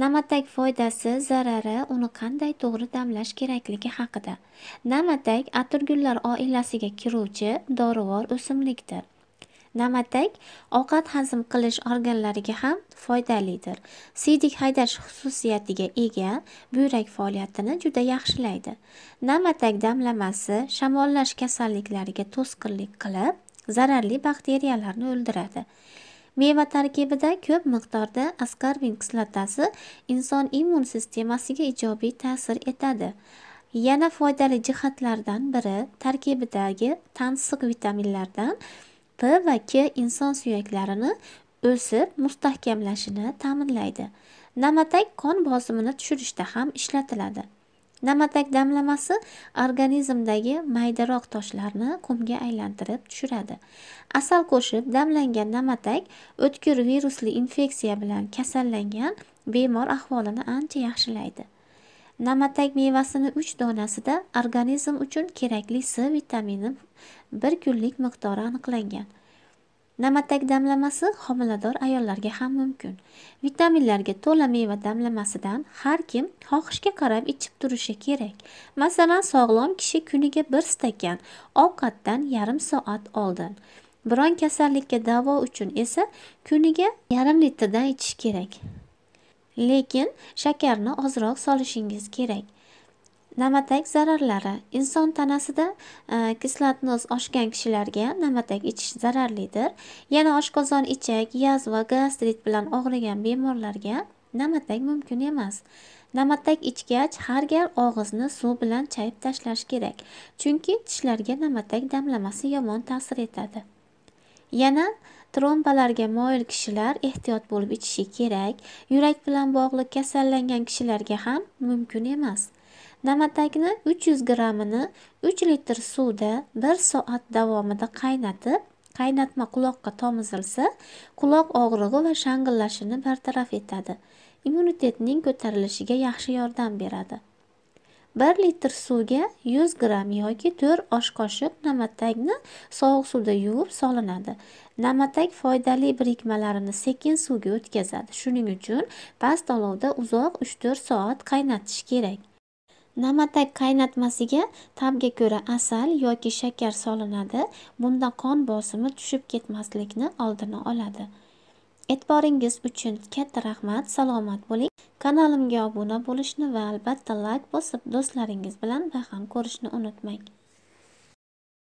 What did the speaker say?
Na'matak foydasi, zarari, uni qanday to'g'ri damlash kerakligi haqida. Na'matak atirgullar oilasiga kiruvchi dorivor o'simlikdir. Na'matak ovqat hazm qilish organlariga ham foydalidir. Siydik haydash xususiyatiga ega, buyrak faoliyatini juda yaxshilaydi. Na'matak damlamasi shamollash kasalliklariga to'sqinlik qilib, zararli bakteriyalarni o'ldiradi. meva tarkibida ko'p miqdorda askarvin kislotasi inson immun sistemasiga ijobiy ta'sir etadi yana foydali jihatlardan biri tarkibidagi tansiq vitaminlardan p va k inson suyaklarini o'sib mustahkamlashini ta'minlaydi namatak qon bosimini tushirishda ham ishlatiladi na'matak damlamasi organizmdagi maydaroq toshlarni qumga aylantirib tushiradi asal qo'shib damlangan na'matak o'tkir virusli infeksiya bilan kasallangan bemor ahvolini ancha yaxshilaydi na'matak mevasini 3 donasida organizm uchun kerakli s vitamini 1 kunlik miqdori aniqlangan na'matak damlamasi homilador ayollarga ham mumkin vitaminlarga to'la meva damlamasidan har kim xohishga qarab ichib turishi kerak masalan sog'lom kishi kuniga 1 stakan ovqatdan yarim soat oldin biron kasallikka davo uchun esa kuniga yarim litrdan ichish kerak lekin shakarni ozroq solishingiz kerak namatak zararlari inson tanasida e, kislotnoz oshgan kishilarga namatak ichish zararlidir yana oshqozon ichak yazva gastrit bilan og'rigan bemorlarga namatak mumkin emas namatak ichgach har gal og'izni suv bilan chayib tashlash kerak chunki tishlarga namatak damlamasi yomon ta'sir etadi yana trombalarga moyil kishilar ehtiyot bo'lib ichishi kerak yurak bilan bog'liq kasallangan kishilarga ham mumkin emas Na'matakni 300 grammini 3 litr suvda 1 soat davomida qaynatib, qaynatma quloqqa tomizilsa, quloq og'rig'i va shang'illashini bartaraf etadi. Immunitetning ko'tarilishiga yaxshi yordam beradi. 1 litr suvga 100 gramm yoki 4 osh qoshiq na'matakni sovuq suvda yuvib solinadi. Na'matak foydali birikmalarini sekin suvga o'tkazadi. Shuning uchun past olovda uzoq 3-4 soat qaynatish kerak. na'matak qaynatmasiga tabga ko'ra asal yoki shakar solinadi bunda qon bosimi tushib ketmaslikni oldini oladi e'tiboringiz uchun katta rahmat salomat bo'ling kanalimga obuna bo'lishni va albatta layk bosib do'stlaringiz bilan baham ko'rishni unutmang